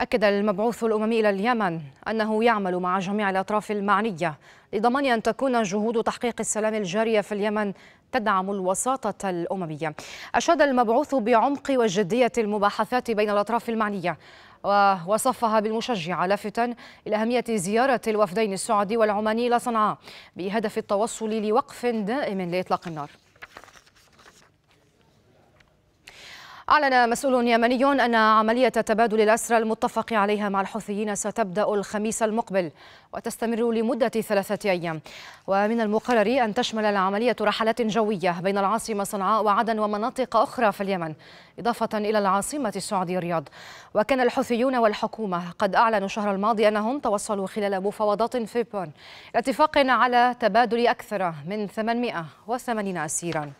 أكد المبعوث الأممي إلى اليمن أنه يعمل مع جميع الأطراف المعنية لضمان أن تكون جهود تحقيق السلام الجارية في اليمن تدعم الوساطة الأممية أشاد المبعوث بعمق وجدية المباحثات بين الأطراف المعنية ووصفها بالمشجعة لافتا إلى أهمية زيارة الوفدين السعودي والعماني إلى صنعاء بهدف التوصل لوقف دائم لإطلاق النار أعلن مسؤول يمني أن عملية تبادل الأسرى المتفق عليها مع الحوثيين ستبدأ الخميس المقبل وتستمر لمدة ثلاثة أيام ومن المقرر أن تشمل العملية رحلات جوية بين العاصمة صنعاء وعدن ومناطق أخرى في اليمن إضافة إلى العاصمة السعودية الرياض وكان الحوثيون والحكومة قد أعلنوا الشهر الماضي أنهم توصلوا خلال مفاوضات في بون اتفاق على تبادل أكثر من 880 أسيراً